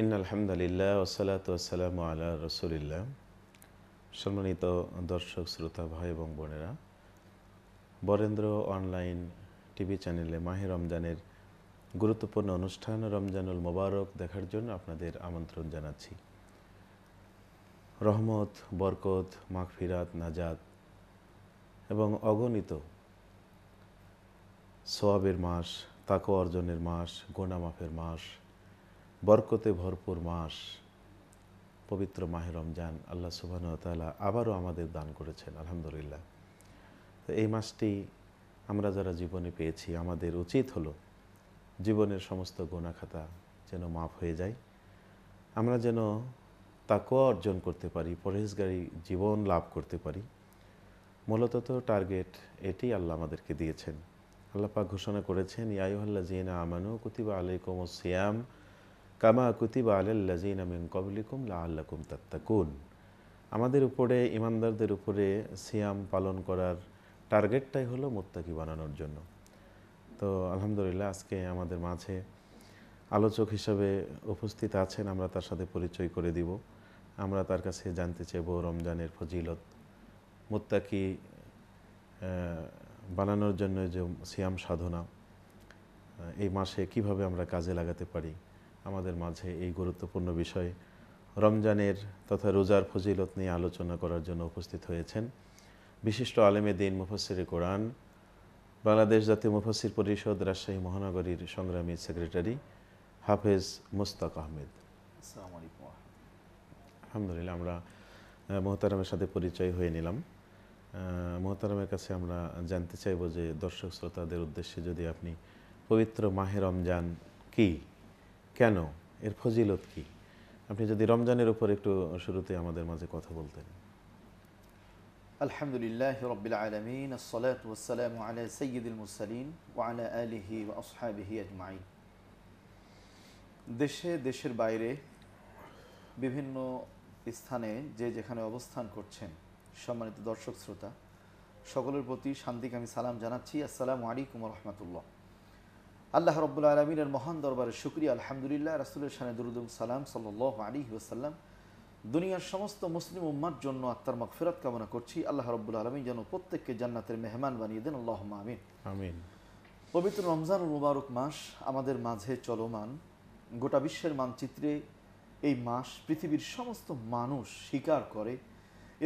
in আলহামদুলিল্লাহ ওসালাত ওসালাম আল্লাহ রসুলিল্লাহ সম্মানিত দর্শক শ্রোতা ভাই এবং বোনেরা বরেন্দ্র অনলাইন টিভি চ্যানেলে মাহে রমজানের গুরুত্বপূর্ণ অনুষ্ঠান রমজানুল মোবারক দেখার জন্য আপনাদের আমন্ত্রণ জানাচ্ছি রহমত বরকত মাগফিরাত নাজাদ এবং অগণিত সোয়াবের মাস তাকো অর্জনের মাস গোনা মাফের মাস বরকতে ভরপুর মাস পবিত্র মাহে রমজান আল্লাহ সুবাহতালা আবারও আমাদের দান করেছেন আলহামদুলিল্লাহ তো এই মাসটি আমরা যারা জীবনে পেয়েছি আমাদের উচিত হলো জীবনের সমস্ত গোনাখাতা যেন মাফ হয়ে যায় আমরা যেন তাকুয়া অর্জন করতে পারি পরহেজগারী জীবন লাভ করতে পারি মূলত তো টার্গেট এটি আল্লাহ আমাদেরকে দিয়েছেন আল্লাপা ঘোষণা করেছেন ইয়াই আল্লাহ জিনা আমানু কুতিবা আলাইকুম সিয়াম কামা কুতিবা আলাল্লাজিন আমিন কবলিকুম লা আল্লাকুম তাত্তাকুন আমাদের উপরে ইমানদারদের উপরে সিয়াম পালন করার টার্গেটটাই হলো মোত্তাকি বানানোর জন্য তো আলহামদুলিল্লাহ আজকে আমাদের মাঝে আলোচক হিসাবে উপস্থিত আছেন আমরা তার সাথে পরিচয় করে দিব আমরা তার কাছে জানতে চাইব রমজানের ফজিলত মোত্তাকি বানানোর জন্য যে সিয়াম সাধনা এই মাসে কিভাবে আমরা কাজে লাগাতে পারি আমাদের মাঝে এই গুরুত্বপূর্ণ বিষয় রমজানের তথা রোজার ফজিলত নিয়ে আলোচনা করার জন্য উপস্থিত হয়েছেন বিশিষ্ট আলেমে দিন মুফসির কোরআন বাংলাদেশ জাতীয় মুফসির পরিষদ রাজশাহী মহানগরীর সংগ্রামী সেক্রেটারি হাফেজ মুস্তাক আহমেদ আলহামদুলিল্লাহ আমরা মোহতারামের সাথে পরিচয় হয়ে নিলাম মোহতারামের কাছে আমরা জানতে চাইব যে দর্শক শ্রোতাদের উদ্দেশ্যে যদি আপনি পবিত্র মাহে রমজান কী কেন এর ফজিলত কি আপনি যদি রমজানের উপর একটু শুরুতে আমাদের মাঝে কথা বলতেন আলহামদুলিল্লাহ রবিল আলমিন আসসালাম আলা সৈয়দুল আলিহি আসহাবিহি আজমাইন দেশে দেশের বাইরে বিভিন্ন স্থানে যে যেখানে অবস্থান করছেন সম্মানিত দর্শক শ্রোতা সকলের প্রতি শান্তিকে আমি সালাম জানাচ্ছি আসসালামু আলাইকুম রহমতুল্লাহ আল্লাহ রব্বুল আলমিনের মহান দরবারে সুক্রিয়া আলহামদুলিল্লাহ রাসুলের সানে দুরুদুম সালাম সাল্লাহ আলী ওসাল্লাম দুনিয়ার সমস্ত মুসলিম উম্মার জন্য আত্মার ফেরত কামনা করছি আল্লাহ রব্বুল আলমী যেন প্রত্যেককে জান্নাতের মেহমান বানিয়ে দেন আল্লাহ আমিন আমিন পবিত্র রমজানুল মুবারক মাস আমাদের মাঝে চলমান গোটা বিশ্বের মানচিত্রে এই মাস পৃথিবীর সমস্ত মানুষ স্বীকার করে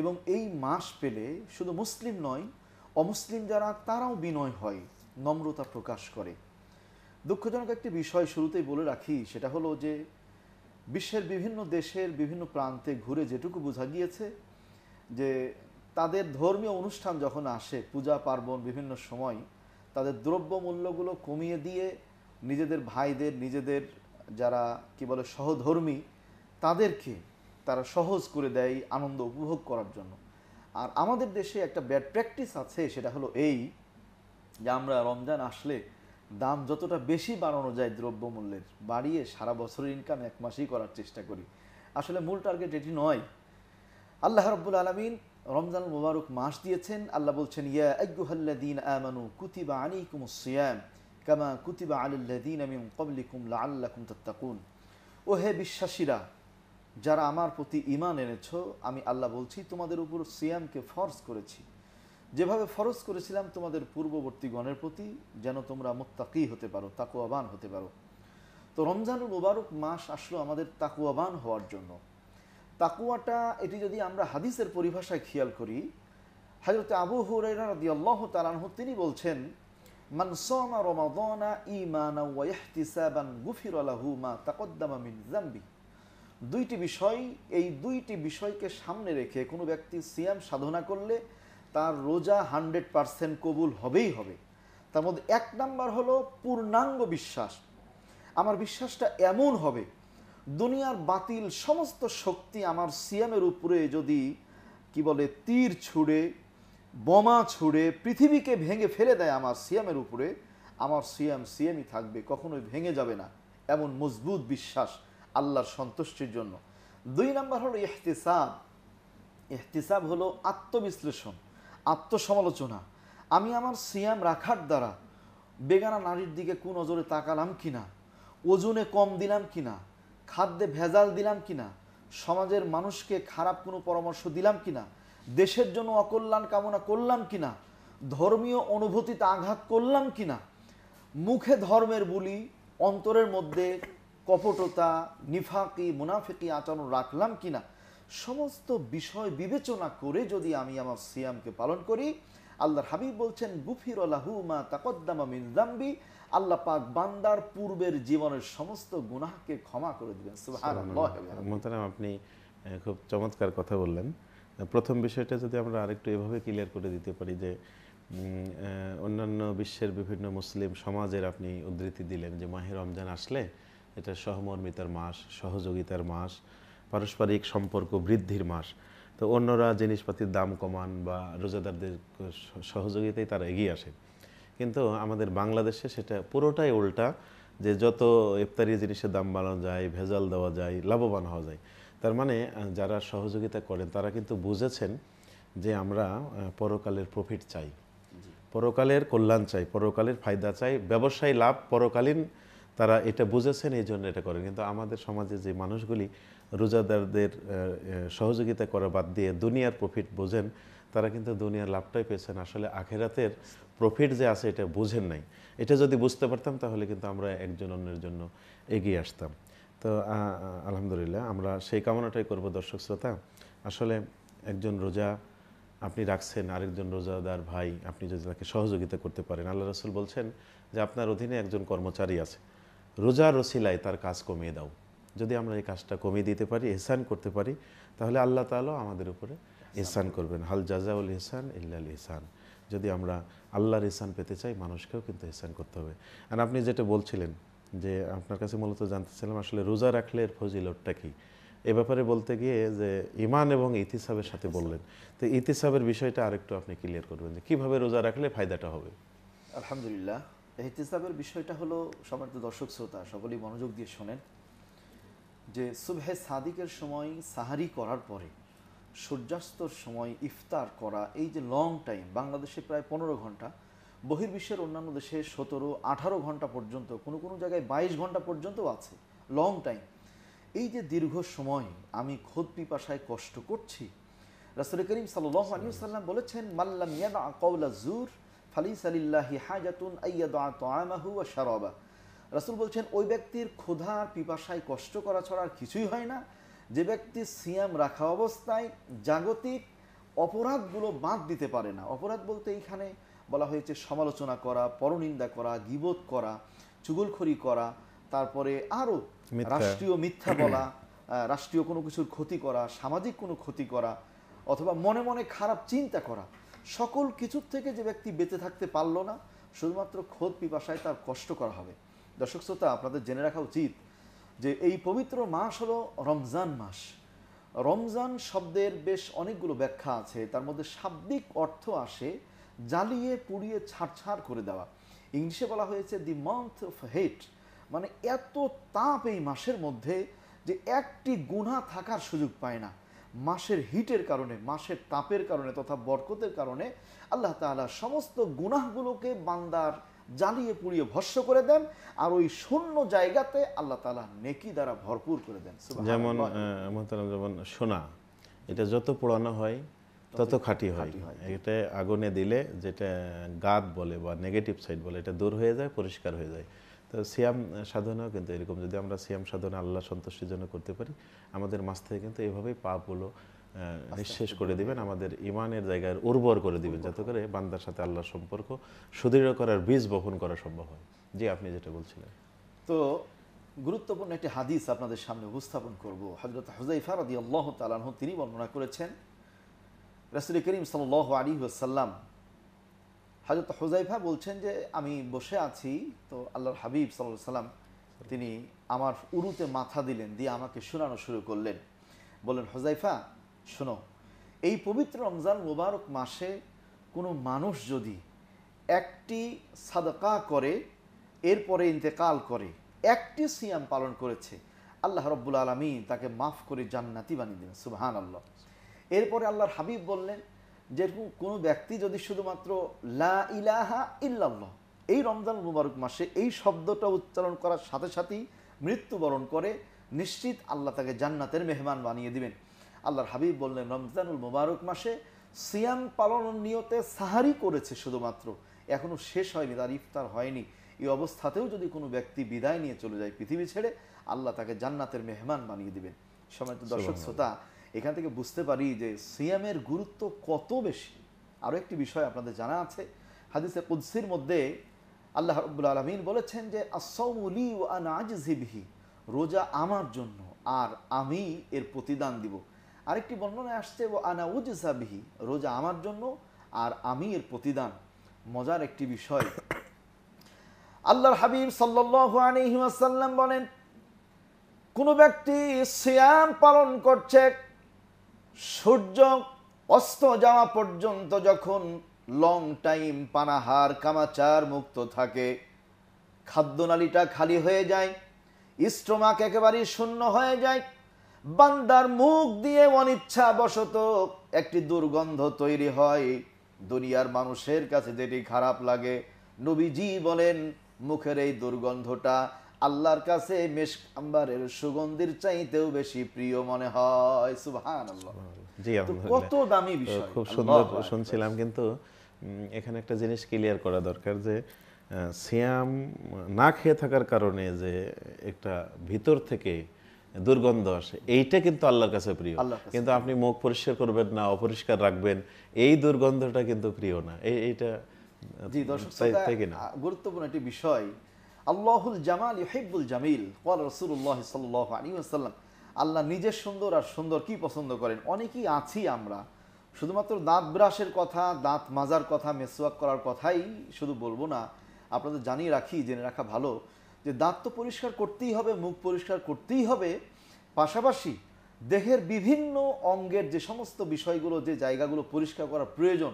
এবং এই মাস পেলে শুধু মুসলিম নয় অমুসলিম যারা তারাও বিনয় হয় নম্রতা প্রকাশ করে দুঃখজনক একটি বিষয় শুরুতেই বলে রাখি সেটা হলো যে বিশ্বের বিভিন্ন দেশের বিভিন্ন প্রান্তে ঘুরে যেটুকু বোঝা গিয়েছে যে তাদের ধর্মীয় অনুষ্ঠান যখন আসে পূজা পার্বণ বিভিন্ন সময় তাদের দ্রব্য মূল্যগুলো কমিয়ে দিয়ে নিজেদের ভাইদের নিজেদের যারা কি বলে সহধর্মী তাদেরকে তারা সহজ করে দেয় আনন্দ উপভোগ করার জন্য আর আমাদের দেশে একটা ব্যাড প্র্যাকটিস আছে সেটা হলো এই যে আমরা রমজান আসলে দাম যতটা বেশি বাড়ানো যায় দ্রব্যমূল্যের বাড়িয়ে সারা বছরের ইনকাম এক মাসেই করার চেষ্টা করি আসলে মূল টার্গেট এটি নয় আল্লাহ রব্বুল আলমিন রমজান মুবারক মাস দিয়েছেন আল্লাহ বলছেন ইয়া আইয়ুহাল্লাযীন আমানু কুতিবা আলাইকুমুস সিয়াম কামা কুতিবা আলাল্লাযীন মিন আল্লাহ কুম তাত্তাকুন ও হে বিশ্বাসীরা যারা আমার প্রতি ঈমান এনেছো আমি আল্লাহ বলছি তোমাদের উপর সিয়ামকে ফর্স করেছি যেভাবে ফরজ করেছিলাম তোমাদের পূর্ববর্তী গণের প্রতি যেন তোমরা মোত্তাকি হতে পারো তাকুয়াবান হতে পারো তো রমজানুল মোবারক মাস আসলো আমাদের তাকুয়াবান হওয়ার জন্য তাকুয়াটা এটি যদি আমরা হাদিসের পরিভাষায় খেয়াল করি হাজরত আবু হুরাহ তালান তিনি বলছেন মানসমা রমাদনা ইমানা ওয়াহতিসাবান গুফির আলাহু মা তাকদ্দামা মিন দুইটি বিষয় এই দুইটি বিষয়কে সামনে রেখে কোনো ব্যক্তি সিয়াম সাধনা করলে তার রোজা হান্ড্রেড পারসেন্ট কবুল হবেই হবে তার মধ্যে এক নাম্বার হলো পূর্ণাঙ্গ বিশ্বাস আমার বিশ্বাসটা এমন হবে দুনিয়ার বাতিল সমস্ত শক্তি আমার সিয়ামের উপরে যদি কি বলে তীর ছুড়ে বোমা ছুড়ে পৃথিবীকে ভেঙে ফেলে দেয় আমার সিয়ামের উপরে আমার সিয়াম সিয়ামই থাকবে কখনোই ভেঙে যাবে না এমন মজবুত বিশ্বাস আল্লাহর সন্তুষ্টির জন্য দুই নাম্বার হলো ইহতিসাব ইহতিসাব হলো আত্মবিশ্লেষণ আত্মসমালোচনা আমি আমার সিয়াম রাখার দ্বারা বেগানা নারীর দিকে কোন নজরে তাকালাম কি না ওজনে কম দিলাম কি না খাদ্যে ভেজাল দিলাম কি না সমাজের মানুষকে খারাপ কোনো পরামর্শ দিলাম কি না দেশের জন্য অকল্যাণ কামনা করলাম কি না ধর্মীয় অনুভূতিতে আঘাত করলাম কি না মুখে ধর্মের বুলি অন্তরের মধ্যে কপটতা নিফাকি মুনাফিকি আচরণ রাখলাম কি না সমস্ত বিষয় বিবেচনা করে যদি আমি আমার সিয়ামকে পালন করি আল্লাহর হাবিব বলছেন গুফির মা তাকদ্দামা মিনজাম্বি আল্লাহ পাক বান্দার পূর্বের জীবনের সমস্ত গুনাহকে ক্ষমা করে দিবেন মোহতারাম আপনি খুব চমৎকার কথা বললেন প্রথম বিষয়টা যদি আমরা আরেকটু এভাবে ক্লিয়ার করে দিতে পারি যে অন্যান্য বিশ্বের বিভিন্ন মুসলিম সমাজের আপনি উদ্ধৃতি দিলেন যে মাহের রমজান আসলে এটা সহমর্মিতার মাস সহযোগিতার মাস পারস্পরিক সম্পর্ক বৃদ্ধির মাস তো অন্যরা জিনিসপাতির দাম কমান বা রোজাদারদের সহযোগিতায় তারা এগিয়ে আসে কিন্তু আমাদের বাংলাদেশে সেটা পুরোটাই উল্টা যে যত ইফতারি জিনিসের দাম বাড়ানো যায় ভেজাল দেওয়া যায় লাভবান হওয়া যায় তার মানে যারা সহযোগিতা করেন তারা কিন্তু বুঝেছেন যে আমরা পরকালের প্রফিট চাই পরকালের কল্যাণ চাই পরকালের ফায়দা চাই ব্যবসায় লাভ পরকালীন তারা এটা বুঝেছেন এই জন্য এটা করেন কিন্তু আমাদের সমাজে যে মানুষগুলি রোজাদারদের সহযোগিতা করা বাদ দিয়ে দুনিয়ার প্রফিট বোঝেন তারা কিন্তু দুনিয়ার লাভটাই পেয়েছেন আসলে আখেরাতের প্রফিট যে আছে এটা বোঝেন নাই এটা যদি বুঝতে পারতাম তাহলে কিন্তু আমরা একজন অন্যের জন্য এগিয়ে আসতাম তো আলহামদুলিল্লাহ আমরা সেই কামনাটাই করব দর্শক শ্রোতা আসলে একজন রোজা আপনি রাখছেন আরেকজন রোজাদার ভাই আপনি যদি তাকে সহযোগিতা করতে পারেন আল্লাহ রসুল বলছেন যে আপনার অধীনে একজন কর্মচারী আছে রোজার রসিলায় তার কাজ কমিয়ে দাও যদি আমরা এই কাজটা কমিয়ে দিতে পারি এহসান করতে পারি তাহলে আল্লাহ তালও আমাদের উপরে এহসান করবেন হাল জাজাউল ইহসান ইল্লাল ইহসান যদি আমরা আল্লাহর ইহসান পেতে চাই মানুষকেও কিন্তু এহসান করতে হবে আর আপনি যেটা বলছিলেন যে আপনার কাছে মূলত জানতেছিলাম আসলে রোজা রাখলে এর ফজিলতটা কী এ ব্যাপারে বলতে গিয়ে যে ইমান এবং ইতিসাবের সাথে বললেন তো ইতিসাবের বিষয়টা আরেকটু আপনি ক্লিয়ার করবেন যে কীভাবে রোজা রাখলে ফায়দাটা হবে আলহামদুলিল্লাহ এহতিসাবের বিষয়টা হলো সম্মানিত দর্শক শ্রোতা সকলেই মনোযোগ দিয়ে শোনেন যে সুবহে সাদিকের সময় সাহারি করার পরে সূর্যাস্তর সময় ইফতার করা এই যে লং টাইম বাংলাদেশে প্রায় পনেরো ঘন্টা বহির্বিশ্বের অন্যান্য দেশে সতেরো আঠারো ঘন্টা পর্যন্ত কোনো কোনো জায়গায় বাইশ ঘন্টা পর্যন্ত আছে লং টাইম এই যে দীর্ঘ সময় আমি খোদ পিপাসায় কষ্ট করছি রাসুল করিম সাল্লাহ সাল্লাম বলেছেন মাল্লাম ইয়াদা কৌলা জুর হাজাতুন রাসুল বলছেন ওই ব্যক্তির ক্ষুধা পিপাসায় কষ্ট করা ছাড়া আর কিছুই হয় না যে ব্যক্তি সিয়াম রাখা অবস্থায় জাগতিক অপরাধগুলো বাদ দিতে পারে না অপরাধ বলতে এইখানে বলা হয়েছে সমালোচনা করা পরনিন্দা করা গিবোধ করা চুগলখড়ি করা তারপরে আরও রাষ্ট্রীয় মিথ্যা বলা রাষ্ট্রীয় কোনো কিছুর ক্ষতি করা সামাজিক কোনো ক্ষতি করা অথবা মনে মনে খারাপ চিন্তা করা সকল কিছুর থেকে যে ব্যক্তি বেঁচে থাকতে পারলো না শুধুমাত্র খোদ পিপাসায় তার কষ্ট করা হবে দর্শক শ্রোতা আপনাদের জেনে রাখা উচিত যে এই পবিত্র মাস হলো রমজান মাস রমজান শব্দের বেশ অনেকগুলো ব্যাখ্যা আছে তার মধ্যে শাব্দিক অর্থ আসে জ্বালিয়ে পুড়িয়ে ছাড়ছাড় করে দেওয়া ইংলিশে বলা হয়েছে দি মান্থ অফ হেট মানে এত তাপ এই মাসের মধ্যে যে একটি গুণা থাকার সুযোগ পায় না মাসের হিটের কারণে মাসের তাপের কারণে তথা বরকতের কারণে আল্লাহ তালা সমস্ত গুনাহগুলোকে বান্দার জ্বালিয়ে পুড়িয়ে ভস্য করে দেন আর ওই শূন্য জায়গাতে আল্লাহ তালা নেকি দ্বারা ভরপুর করে দেন যেমন যেমন সোনা এটা যত পোড়ানো হয় তত খাঁটি হয় এটা আগুনে দিলে যেটা গাদ বলে বা নেগেটিভ সাইড বলে এটা দূর হয়ে যায় পরিষ্কার হয়ে যায় তো সিয়াম সাধনাও কিন্তু এরকম যদি আমরা সিয়াম সাধনা আল্লাহ সন্তুষ্টির জন্য করতে পারি আমাদের মাছ থেকে কিন্তু এভাবেই পাপগুলো নিঃশেষ করে দিবেন আমাদের ইমানের জায়গায় উর্বর করে দিবেন যাতে করে বান্দার সাথে আল্লাহর সম্পর্ক সুদৃঢ় করার বীজ বহন করা সম্ভব হয় যে আপনি যেটা বলছিলেন তো গুরুত্বপূর্ণ একটি হাদিস আপনাদের সামনে উপস্থাপন করব হজরত হুজাইফা আদি আল্লাহ তালাহ তিনি বর্ণনা করেছেন রাসুল করিম সাল আলী আসাল্লাম হাজরত হুজাইফা বলছেন যে আমি বসে আছি তো আল্লাহর হাবিব সাল্লাহ সাল্লাম তিনি আমার উরুতে মাথা দিলেন দিয়ে আমাকে শোনানো শুরু করলেন বলেন হোজাইফা শোনো এই পবিত্র রমজান মুবারক মাসে কোনো মানুষ যদি একটি সাদাকা করে এরপরে ইন্তেকাল করে একটি সিয়াম পালন করেছে আল্লাহ রব্বুল আলমী তাকে মাফ করে জান্নাতি বানিয়ে দিলেন সুবাহান আল্লাহ এরপরে আল্লাহর হাবিব বললেন যেরকম কোনো ব্যক্তি যদি শুধুমাত্র লা ইলাহা ইল্লাল্লাহ এই রমজান মুবারক মাসে এই শব্দটা উচ্চারণ করার সাথে সাথেই মৃত্যুবরণ করে নিশ্চিত আল্লাহ তাকে জান্নাতের মেহমান বানিয়ে দিবেন আল্লাহর হাবিব বললেন রমজানুল মুবারক মাসে সিয়াম পালন নিয়তে সাহারি করেছে শুধুমাত্র এখনও শেষ হয়নি তার ইফতার হয়নি এই অবস্থাতেও যদি কোনো ব্যক্তি বিদায় নিয়ে চলে যায় পৃথিবী ছেড়ে আল্লাহ তাকে জান্নাতের মেহমান বানিয়ে দিবেন সময় তো দর্শক শ্রোতা এখান থেকে বুঝতে পারি যে সিয়ামের গুরুত্ব কত বেশি আরও একটি বিষয় আপনাদের জানা আছে হাদিসে কুদ্সির মধ্যে আল্লাহ রব্বুল আলমিন বলেছেন যে আসৌলি ও আনাজিবহি রোজা আমার জন্য আর আমি এর প্রতিদান দিব আরেকটি বর্ণনায় আসছে ও আনা উজাবিহি রোজা আমার জন্য আর আমি এর প্রতিদান মজার একটি বিষয় আল্লাহর হাবিব সাল্লাসাল্লাম বলেন কোনো ব্যক্তি সিয়াম পালন করছে সূর্য অস্ত যাওয়া পর্যন্ত যখন লং টাইম পানাহার কামাচার মুক্ত থাকে খাদ্যনালীটা খালি হয়ে যায় স্টোমাক একেবারেই শূন্য হয়ে যায় বান্দার মুখ দিয়ে অনিচ্ছা বশত একটি দুর্গন্ধ তৈরি হয় দুনিয়ার মানুষের কাছে যেটি খারাপ লাগে নবীজি বলেন মুখের এই দুর্গন্ধটা আল্লাহর কাছে মেশ আম্বারের সুগন্ধির চাইতেও বেশি প্রিয় মনে হয় সুবহান কত দামি বিষয় খুব সুন্দর শুনছিলাম কিন্তু এখানে একটা জিনিস ক্লিয়ার করা দরকার যে সিয়াম না খেয়ে থাকার কারণে যে একটা ভিতর থেকে দুর্গন্ধ আসে এইটা কিন্তু আল্লাহর কাছে প্রিয় কিন্তু আপনি মুখ পরিষ্কার করবেন না অপরিষ্কার রাখবেন এই দুর্গন্ধটা কিন্তু প্রিয় না এইটা গুরুত্বপূর্ণ একটি বিষয় আল্লাহুল জামাল ইহিবুল জামিল ওয়াল রসুল্লাহ সাল্লাহ আলী আসাল্লাম আল্লাহ নিজের সুন্দর আর সুন্দর কি পছন্দ করেন অনেকেই আছি আমরা শুধুমাত্র দাঁত ব্রাশের কথা দাঁত মাজার কথা মেসওয়াক করার কথাই শুধু বলবো না আপনাদের জানিয়ে রাখি জেনে রাখা ভালো যে দাঁত তো পরিষ্কার করতেই হবে মুখ পরিষ্কার করতেই হবে পাশাপাশি দেহের বিভিন্ন অঙ্গের যে সমস্ত বিষয়গুলো যে জায়গাগুলো পরিষ্কার করা প্রয়োজন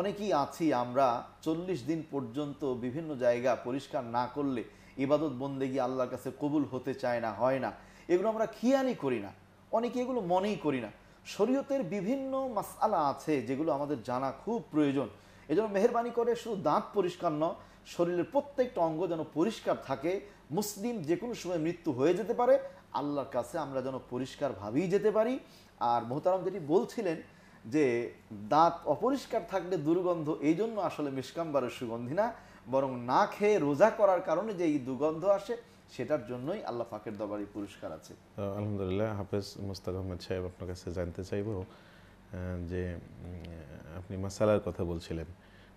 অনেকেই আছি আমরা চল্লিশ দিন পর্যন্ত বিভিন্ন জায়গা পরিষ্কার না করলে ইবাদত বন্দেগি আল্লাহর কাছে কবুল হতে চায় না হয় না এগুলো আমরা খিয়ানি করি না অনেকে এগুলো মনেই করি না শরীয়তের বিভিন্ন মাসালা আছে যেগুলো আমাদের জানা খুব প্রয়োজন এজন্য মেহরবানি করে শুধু দাঁত পরিষ্কার নয় শরীরের প্রত্যেকটা অঙ্গ যেন পরিষ্কার থাকে মুসলিম যে কোনো সময় মৃত্যু হয়ে যেতে পারে আল্লাহর কাছে আমরা যেন পরিষ্কারভাবেই যেতে পারি আর মোহতারাম যেটি বলছিলেন যে দাঁত অপরিষ্কার থাকলে দুর্গন্ধ এই জন্য আসলে মিসকাম্বারের সুগন্ধি না বরং না খেয়ে রোজা করার কারণে যে এই দুর্গন্ধ আসে সেটার জন্যই আল্লাহ ফাঁকের দবারি পুরস্কার আছে আলহামদুলিল্লাহ হাফেজ মুস্তাক আহমেদ সাহেব আপনার কাছে জানতে চাইব যে আপনি মাসালার কথা বলছিলেন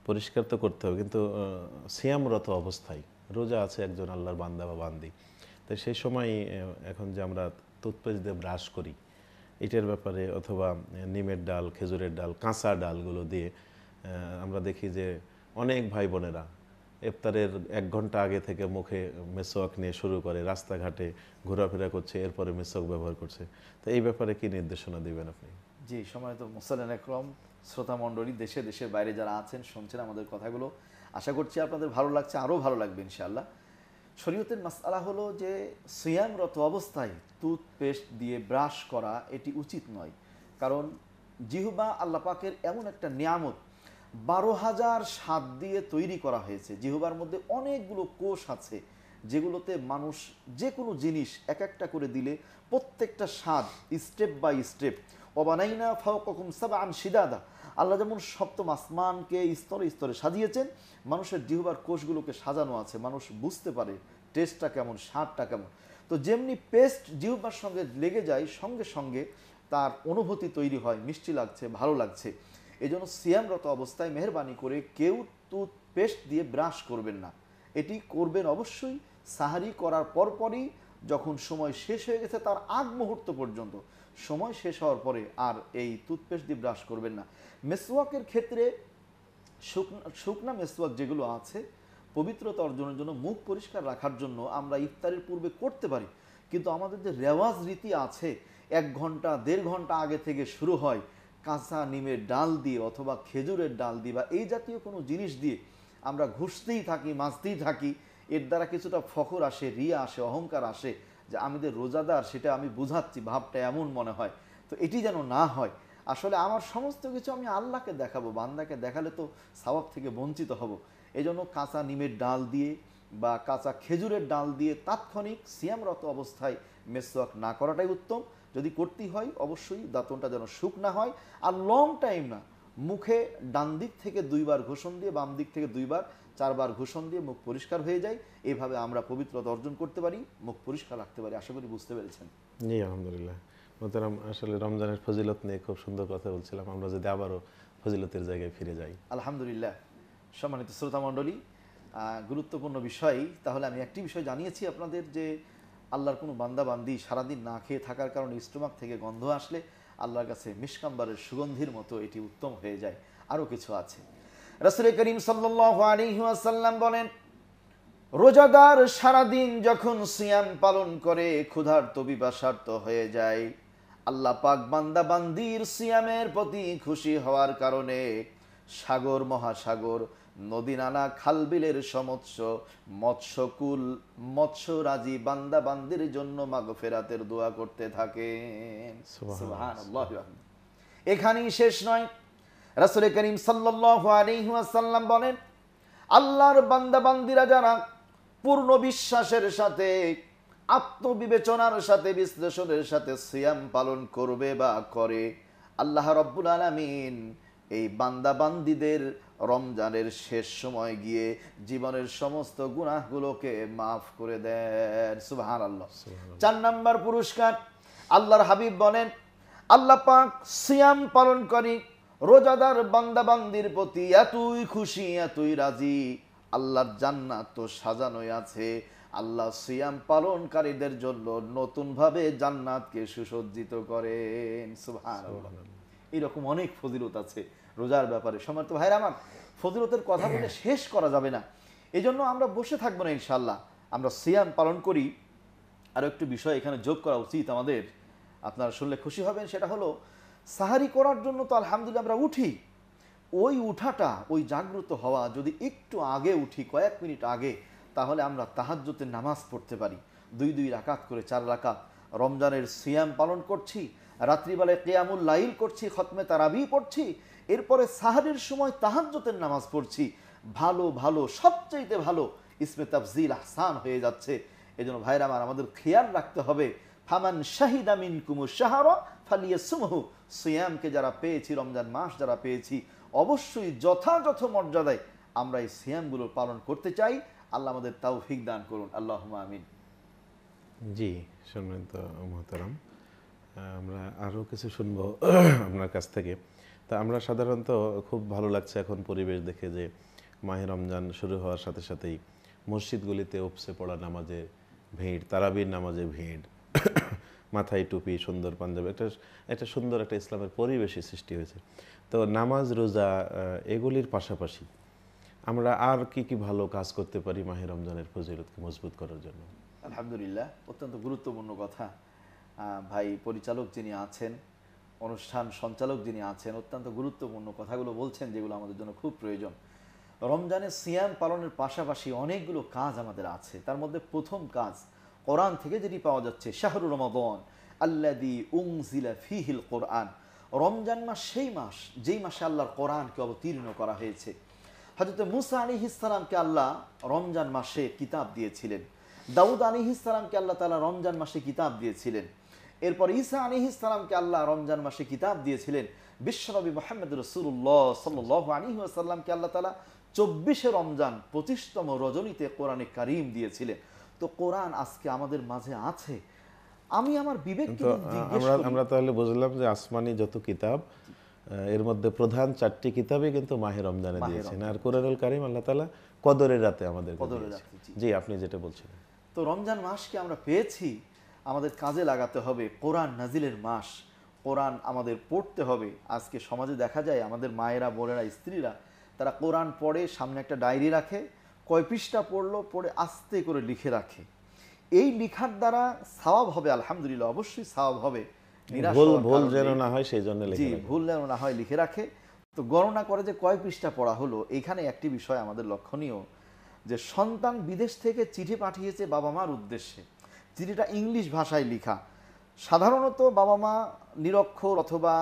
পরিষ্কার তো করতে হবে কিন্তু সিয়ামরত অবস্থায় রোজা আছে একজন আল্লাহর বান্দা বা বান্দি তাই সেই সময় এখন যে আমরা টুথপেস্ট দিয়ে ব্রাশ করি এটার ব্যাপারে অথবা নিমের ডাল খেজুরের ডাল কাঁচা ডালগুলো দিয়ে আমরা দেখি যে অনেক ভাই বোনেরা ইফতারের এক ঘন্টা আগে থেকে মুখে মেসক নিয়ে শুরু করে রাস্তাঘাটে ঘোরাফেরা করছে এরপরে মেসোয়াক ব্যবহার করছে তো এই ব্যাপারে কি নির্দেশনা দেবেন আপনি জি সময় তো মুসালেন একরম শ্রোতামণ্ডলী দেশে দেশের বাইরে যারা আছেন শুনছেন আমাদের কথাগুলো আশা করছি আপনাদের ভালো লাগছে আরও ভালো লাগবে ইনশাআল্লাহ শরীয়তের মাসালা হলো যে সিয়ামরত অবস্থায় টুথপেস্ট দিয়ে ব্রাশ করা এটি উচিত নয় কারণ জিহুবা আল্লাপাকের এমন একটা নিয়ামত বারো হাজার স্বাদ দিয়ে তৈরি করা হয়েছে জিহুবার মধ্যে অনেকগুলো কোষ আছে যেগুলোতে মানুষ যে কোনো জিনিস এক একটা করে দিলে প্রত্যেকটা স্বাদ স্টেপ বাই স্টেপ অবানাইনা ফাউকুম সাবা আন সিদাদা আল্লাহ যেমন সপ্তম আসমানকে স্তরে স্তরে সাজিয়েছেন মানুষের জিহবার কোষগুলোকে সাজানো আছে মানুষ বুঝতে পারে টেস্টটা কেমন স্বাদটা কেমন তো যেমনি পেস্ট জিহবার সঙ্গে লেগে যায় সঙ্গে সঙ্গে তার অনুভূতি তৈরি হয় মিষ্টি লাগছে ভালো লাগছে এই জন্য সিয়ামরত অবস্থায় মেহরবানি করে কেউ টুথপেস্ট দিয়ে ব্রাশ করবেন না এটি করবেন অবশ্যই সাহারি করার পরপরই যখন সময় শেষ হয়ে গেছে তার আগ মুহূর্ত পর্যন্ত সময় শেষ হওয়ার পরে আর এই টুথপেস্ট দিয়ে ব্রাশ করবেন না মেসওয়াকের ক্ষেত্রে শুকনা শুকনা মেসওয়াক যেগুলো আছে পবিত্রতা অর্জনের জন্য মুখ পরিষ্কার রাখার জন্য আমরা ইফতারের পূর্বে করতে পারি কিন্তু আমাদের যে রেওয়াজ রীতি আছে এক ঘন্টা দেড় ঘন্টা আগে থেকে শুরু হয় কাঁচা নিমের ডাল দিয়ে অথবা খেজুরের ডাল দিয়ে বা এই জাতীয় কোনো জিনিস দিয়ে আমরা ঘুষতেই থাকি মাজতেই থাকি এর দ্বারা কিছুটা ফখর আসে রিয়া আসে অহংকার আসে যে আমি যে রোজাদার সেটা আমি বুঝাচ্ছি ভাবটা এমন মনে হয় তো এটি যেন না হয় আসলে আমার সমস্ত কিছু আমি আল্লাহকে দেখাবো বান্দাকে দেখালে তো স্বভাব থেকে বঞ্চিত হব এজন্য কাঁচা নিমের ডাল দিয়ে বা কাঁচা খেজুরের ডাল দিয়ে তাৎক্ষণিক সিয়ামরত অবস্থায় মেসওয়াক না করাটাই উত্তম যদি করতেই হয় অবশ্যই দাঁতনটা যেন সুখ না হয় আর লং টাইম না মুখে ডান দিক থেকে দুইবার ঘোষণ দিয়ে বাম দিক থেকে দুইবার চারবার ঘোষণ দিয়ে মুখ পরিষ্কার হয়ে যায় এইভাবে আমরা পবিত্রতা অর্জন করতে পারি মুখ পরিষ্কার রাখতে পারি আশা করি বুঝতে পেরেছেন জি আলহামদুলিল্লাহ মোতারাম আসলে রমজানের ফজিলত নিয়ে খুব সুন্দর কথা বলছিলাম আমরা যদি আবারও ফজিলতের জায়গায় ফিরে যাই আলহামদুলিল্লাহ সম্মানিত শ্রোতা মণ্ডলী গুরুত্বপূর্ণ বিষয় তাহলে আমি একটি বিষয় জানিয়েছি আপনাদের যে আল্লাহর কোনো বান্দাবান্দি সারাদিন না খেয়ে থাকার কারণে স্টোমাক থেকে গন্ধ আসলে আল্লাহর কাছে মিসকাম্বারের সুগন্ধির মতো এটি উত্তম হয়ে যায় আরও কিছু আছে রসুল করিম সাল্লাহ আলিহাসাল্লাম বলেন রোজাদার সারাদিন যখন সিয়াম পালন করে ক্ষুধার্ত বিপাসার্থ হয়ে যায় আল্লাহ পাক বান্দা বান্দির সিয়ামের প্রতি খুশি হওয়ার কারণে সাগর মহাসাগর নদী নানা খালবিলের সমৎস মৎস্যকুল মৎস্যরাজি বান্দা বান্দির জন্য মাগ ফেরাতের দোয়া করতে থাকে এখানেই শেষ নয় রাসুল করিম সাল্লাসাল্লাম বলেন আল্লাহর বান্দাবান্দিরা যারা পূর্ণ বিশ্বাসের সাথে আত্মবিবেচনার সাথে বিশ্লেষণের সাথে সিয়াম পালন করবে বা করে আল্লাহ রব্বুল আলমিন এই বান্দাবান্দিদের রমজানের শেষ সময় গিয়ে জীবনের সমস্ত গুনাহগুলোকে মাফ করে দেন সুবাহান আল্লাহ চার নাম্বার পুরস্কার আল্লাহর হাবিব বলেন আল্লাহ পাক সিয়াম পালন করি রোজাদার বান্দাবান্দির প্রতি এতই খুশি এতই রাজি আল্লাহর জান্নাত তো সাজানোই আছে আল্লাহ সিয়াম পালনকারীদের জন্য নতুনভাবে জান্নাতকে সুসজ্জিত করেন এরকম অনেক ফজিলত আছে রোজার ব্যাপারে সমর্থ ভাইরা আমার ফজিলতের কথা বলে শেষ করা যাবে না এজন্য আমরা বসে থাকবো না ইনশাল্লাহ আমরা সিয়াম পালন করি আরও একটু বিষয় এখানে যোগ করা উচিত আমাদের আপনারা শুনলে খুশি হবেন সেটা হলো সাহারি করার জন্য তো আলহামদুলিল্লাহ আমরা উঠি ওই উঠাটা ওই জাগ্রত হওয়া যদি একটু আগে উঠি কয়েক মিনিট আগে তাহলে আমরা তাহাজ্যতের নামাজ পড়তে পারি দুই দুই রাকাত করে চার রাকাত রমজানের সিয়াম পালন করছি রাত্রিবেলায় কেয়ামুল লাইল করছি খতমে তারাবি পড়ছি এরপরে সাহারির সময় তাহাজ্যতের নামাজ পড়ছি ভালো ভালো সবচাইতে ভালো ইসমে তাফজিল আহসান হয়ে যাচ্ছে এজন্য ভাইরা আমার আমাদের খেয়াল রাখতে হবে ফামান শাহিদামিন কুমু শাহারা ফালিয়ে সুমহু সিয়ামকে যারা পেয়েছি রমজান মাস যারা পেয়েছি অবশ্যই যথাযথ মর্যাদায় আমরা এই সিয়ামগুলো পালন করতে চাই আল্লাহ আমাদের ফিক দান করুন আল্লাহ আমিন জি সম্মানিত মহতারাম আমরা আরও কিছু শুনবো আপনার কাছ থেকে তা আমরা সাধারণত খুব ভালো লাগছে এখন পরিবেশ দেখে যে মাহে রমজান শুরু হওয়ার সাথে সাথেই মসজিদগুলিতে উপসে পড়া নামাজে ভিড় তারাবির নামাজে ভিড় মাথায় টুপি সুন্দর পাঞ্জাবি একটা একটা সুন্দর একটা ইসলামের পরিবেশের সৃষ্টি হয়েছে তো নামাজ রোজা এগুলির পাশাপাশি আমরা আর কি কি ভালো কাজ করতে পারি মাহে রমজানের ফজিলতকে মজবুত করার জন্য আলহামদুলিল্লাহ অত্যন্ত গুরুত্বপূর্ণ কথা ভাই পরিচালক যিনি আছেন অনুষ্ঠান সঞ্চালক যিনি আছেন অত্যন্ত গুরুত্বপূর্ণ কথাগুলো বলছেন যেগুলো আমাদের জন্য খুব প্রয়োজন রমজানের সিয়াম পালনের পাশাপাশি অনেকগুলো কাজ আমাদের আছে তার মধ্যে প্রথম কাজ কোরআন থেকে যেটি পাওয়া যাচ্ছে শাহরুর রমাদন আল্লাদি উংজিলা ফিহিল কোরআন রমজান মাস সেই মাস যেই মাসে আল্লাহর কোরআনকে অবতীর্ণ করা হয়েছে হজরত মুসা আলি ইসালামকে আল্লাহ রমজান মাসে কিতাব দিয়েছিলেন দাউদ আলি ইসালামকে আল্লাহ তালা রমজান মাসে কিতাব দিয়েছিলেন এরপর ঈসা আলি ইসালামকে আল্লাহ রমজান মাসে কিতাব দিয়েছিলেন বিশ্বনবী মোহাম্মদ রসুল্লাহ সাল আলী আসাল্লামকে আল্লাহ তালা চব্বিশে রমজান পঁচিশতম রজনীতে কোরআনে কারিম দিয়েছিলেন তো কোরআন আজকে আমাদের মাঝে আছে আমি আমার বিবেক আমরা আমরা তাহলে বুঝলাম যে আসমানি যত কিতাব এর মধ্যে প্রধান চারটি কিতাবই কিন্তু মাহে রমজানে দিয়েছেন আর কোরআনুল কারিম আল্লাহ তালা কদরের রাতে আমাদের জি আপনি যেটা বলছেন তো রমজান মাসকে আমরা পেয়েছি আমাদের কাজে লাগাতে হবে কোরআন নাজিলের মাস কোরআন আমাদের পড়তে হবে আজকে সমাজে দেখা যায় আমাদের মায়েরা বোনেরা স্ত্রীরা তারা কোরআন পড়ে সামনে একটা ডায়েরি রাখে কয় পৃষ্ঠা পড়লো পড়ে আস্তে করে লিখে রাখে এই লিখার দ্বারা স্বভাব হবে আলহামদুলিল্লাহ অবশ্যই স্বভাব হবে ভুল যেন না হয় সেই জন্য জি ভুল যেন না হয় লিখে রাখে তো গণনা করে যে কয় পৃষ্ঠা পড়া হলো এখানে একটি বিষয় আমাদের লক্ষণীয় যে সন্তান বিদেশ থেকে চিঠি পাঠিয়েছে বাবা মার উদ্দেশ্যে চিঠিটা ইংলিশ ভাষায় লিখা সাধারণত বাবা মা নিরক্ষর অথবা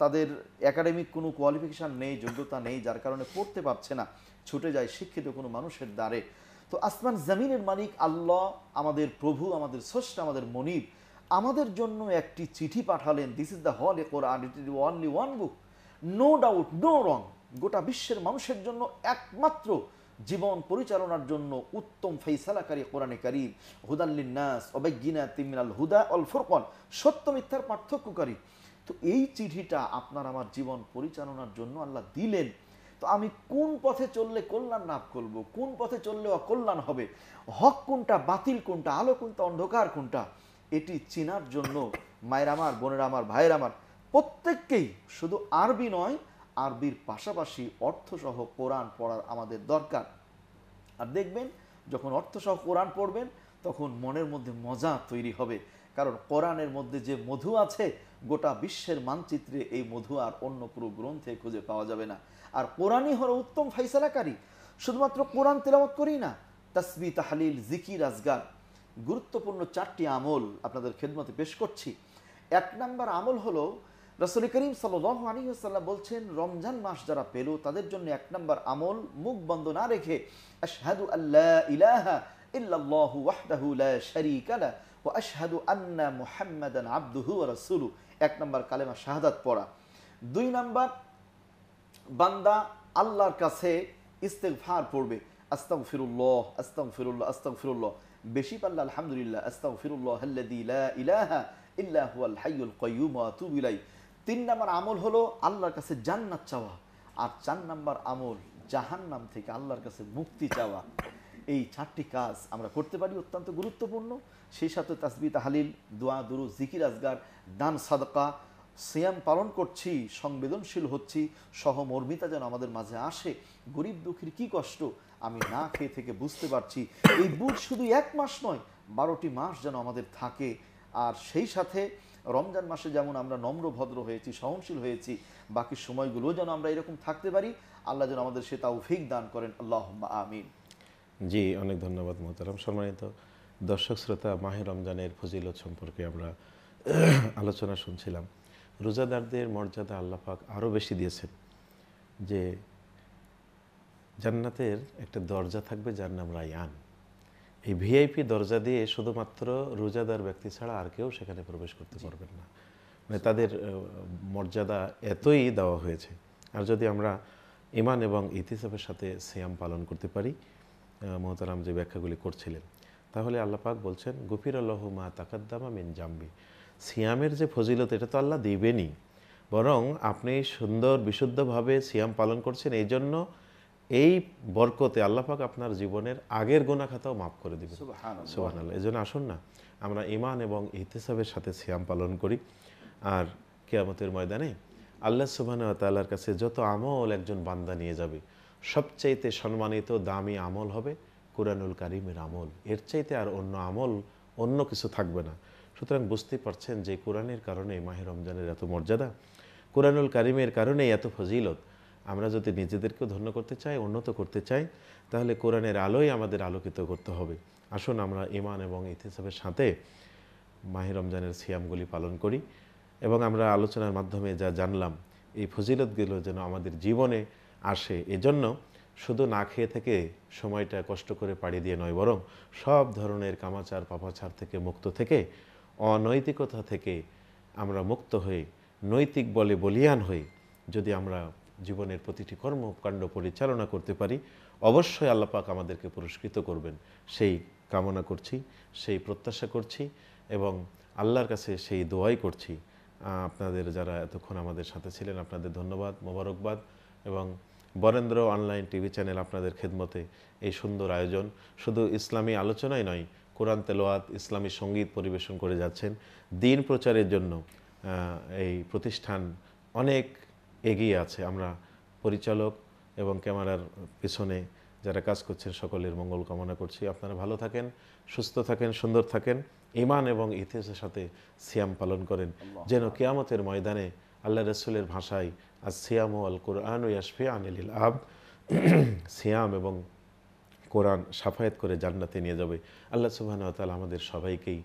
তাদের একাডেমিক কোনো কোয়ালিফিকেশান নেই যোগ্যতা নেই যার কারণে পড়তে পারছে না ছুটে যায় শিক্ষিত কোনো মানুষের দ্বারে তো আসমান জামিনের মালিক আল্লাহ আমাদের প্রভু আমাদের স্রষ্টা আমাদের মনিব আমাদের জন্য একটি চিঠি পাঠালেন this is the holy Quran it is only one book no doubt no wrong গোটা বিশ্বের মানুষের জন্য একমাত্র জীবন পরিচালনার জন্য উত্তম ফেইসালাকারী কোরআনে কারিম হুদাল্লিনাস অবজ্ঞিনা তিমিনাল হুদা অল ফোরকন সত্য মিথ্যার পার্থক্যকারী তো এই চিঠিটা আপনার আমার জীবন পরিচালনার জন্য আল্লাহ দিলেন তো আমি কোন পথে চললে কল্যাণ লাভ করব কোন পথে চললে অকল্যাণ হবে হক কোনটা বাতিল কোনটা আলো কোনটা অন্ধকার কোনটা এটি চেনার জন্য মায়ের আমার বোনের আমার ভাইয়ের আমার প্রত্যেককেই শুধু আরবি নয় আরবির পাশাপাশি অর্থসহ কোরআন পড়ার আমাদের দরকার আর দেখবেন যখন অর্থসহ কোরআন পড়বেন তখন মনের মধ্যে মজা তৈরি হবে কারণ কোরআনের মধ্যে যে মধু আছে গোটা বিশ্বের মানচিত্রে এই মধু আর অন্য কোনো গ্রন্থে খুঁজে পাওয়া যাবে না আর কোরআনই হলো উত্তম ফাইসালাকারী শুধুমাত্র কোরআন তেলামত করি না তসবি তাহালিল জিকি রাজগান গুরুত্বপূর্ণ চারটি আমল আপনাদের খেদমতে পেশ করছি এক নম্বর আমল হলো রসুল করিম সাল্লাহ আলিহাল্লাম বলছেন রমজান মাস যারা পেল তাদের জন্য এক নম্বর আমল মুখ বন্ধ না রেখে আশহাদু আল্লাহ ইলাহা ওয়াহদাহু লা শারীকা এক নম্বর কালেমা পড়া দুই বান্দা আল্লাহর কাছে পড়বে ফিরুল্লাহ ফিরুল্লাহ ফিরুল্লাহ বেশি পাল্লা আলহামদুলিল্লাহ আস্তম ফিরুল্লাহ কয়ুম তিন নাম্বার আমল হলো আল্লাহর কাছে জান্নাত চাওয়া আর চার নাম্বার আমল জাহান্নাম থেকে আল্লাহর কাছে মুক্তি চাওয়া এই চারটি কাজ আমরা করতে পারি অত্যন্ত গুরুত্বপূর্ণ সেই সাথে তাসবি তাহালিল দোয়া দুরু জিকির আজগার দান সাদকা সিয়াম পালন করছি সংবেদনশীল হচ্ছি সহমর্মিতা যেন আমাদের মাঝে আসে গরিব দুঃখীর কি কষ্ট আমি না খেয়ে থেকে বুঝতে পারছি এই বুধ শুধু এক মাস নয় বারোটি মাস যেন আমাদের থাকে আর সেই সাথে রমজান মাসে যেমন আমরা নম্র ভদ্র হয়েছি সহনশীল হয়েছি বাকি সময়গুলো যেন আমরা এরকম থাকতে পারি আল্লাহ যেন আমাদের সে তাও দান করেন আল্লাহ আমিন জি অনেক ধন্যবাদ মোহতারাম সম্মানিত দর্শক শ্রোতা মাহে রমজানের ফজিলত সম্পর্কে আমরা আলোচনা শুনছিলাম রোজাদারদের মর্যাদা আল্লাপাক আরও বেশি দিয়েছেন যে জান্নাতের একটা দরজা থাকবে যার নাম রায়ান এই ভিআইপি দরজা দিয়ে শুধুমাত্র রোজাদার ব্যক্তি ছাড়া আর কেউ সেখানে প্রবেশ করতে পারবেন না মানে তাদের মর্যাদা এতই দেওয়া হয়েছে আর যদি আমরা ইমান এবং ইতিসাফের সাথে সিয়াম পালন করতে পারি মহতারাম যে ব্যাখ্যাগুলি করছিলেন তাহলে আল্লাপাক বলছেন গফির আল্লাহ মা তাকাদ্দামা মিন জাম্বি সিয়ামের যে ফজিলত এটা তো আল্লাহ দিবেনই বরং আপনি সুন্দর বিশুদ্ধভাবে সিয়াম পালন করছেন এই জন্য এই বরকতে আল্লাপাক আপনার জীবনের আগের গোনা খাতাও মাফ করে দেবে সোহান আল্লাহ এই জন্য আসুন না আমরা ইমান এবং ইহতেসাবের সাথে সিয়াম পালন করি আর কেয়ামতের ময়দানে আল্লাহ সুবাহ তাল্লার কাছে যত আমল একজন বান্দা নিয়ে যাবে সবচাইতে সম্মানিত দামি আমল হবে কোরআনুল কারিমের আমল এর চাইতে আর অন্য আমল অন্য কিছু থাকবে না সুতরাং বুঝতে পারছেন যে কোরআনের কারণে মাহে রমজানের এত মর্যাদা কোরআনুল কারিমের কারণে এত ফজিলত আমরা যদি নিজেদেরকেও ধন্য করতে চাই উন্নত করতে চাই তাহলে কোরআনের আলোই আমাদের আলোকিত করতে হবে আসুন আমরা ইমান এবং ইতিহাসের সাথে মাহে রমজানের সিয়ামগুলি পালন করি এবং আমরা আলোচনার মাধ্যমে যা জানলাম এই ফজিলতগুলো যেন আমাদের জীবনে আসে এজন্য শুধু না খেয়ে থেকে সময়টা কষ্ট করে পাড়ি দিয়ে নয় বরং সব ধরনের কামাচার পাপাচার থেকে মুক্ত থেকে অনৈতিকতা থেকে আমরা মুক্ত হয়ে নৈতিক বলে বলিয়ান হয়ে যদি আমরা জীবনের প্রতিটি কর্মকাণ্ড পরিচালনা করতে পারি অবশ্যই আল্লাপাক আমাদেরকে পুরস্কৃত করবেন সেই কামনা করছি সেই প্রত্যাশা করছি এবং আল্লাহর কাছে সেই দোয়াই করছি আপনাদের যারা এতক্ষণ আমাদের সাথে ছিলেন আপনাদের ধন্যবাদ মোবারকবাদ এবং বরেন্দ্র অনলাইন টিভি চ্যানেল আপনাদের খেদমতে এই সুন্দর আয়োজন শুধু ইসলামী আলোচনাই নয় কোরআন তেলোয়াত ইসলামী সঙ্গীত পরিবেশন করে যাচ্ছেন দিন প্রচারের জন্য এই প্রতিষ্ঠান অনেক এগিয়ে আছে আমরা পরিচালক এবং ক্যামেরার পিছনে যারা কাজ করছেন সকলের মঙ্গল কামনা করছি আপনারা ভালো থাকেন সুস্থ থাকেন সুন্দর থাকেন ইমান এবং ইতিহাসের সাথে সিয়াম পালন করেন যেন কেয়ামতের ময়দানে আল্লাহ রসুলের ভাষায় আর সিয়াম ও আল কোরআন ও ইয়াসফি আনিল আব সিয়াম এবং কোরআন সাফায়াত করে জান্নাতে নিয়ে যাবে আল্লাহ সুবাহন তালা আমাদের সবাইকেই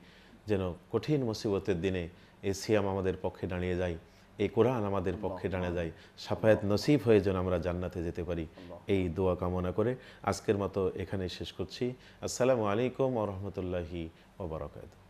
যেন কঠিন মুসিবতের দিনে এই সিয়াম আমাদের পক্ষে দাঁড়িয়ে যায় এই কোরআন আমাদের পক্ষে দাঁড়িয়ে যায় সাফায়াত নসিব হয়ে যেন আমরা জান্নাতে যেতে পারি এই দোয়া কামনা করে আজকের মতো এখানে শেষ করছি আসসালামু আলাইকুম ও রহমতুল্লাহি ওবরাকাতু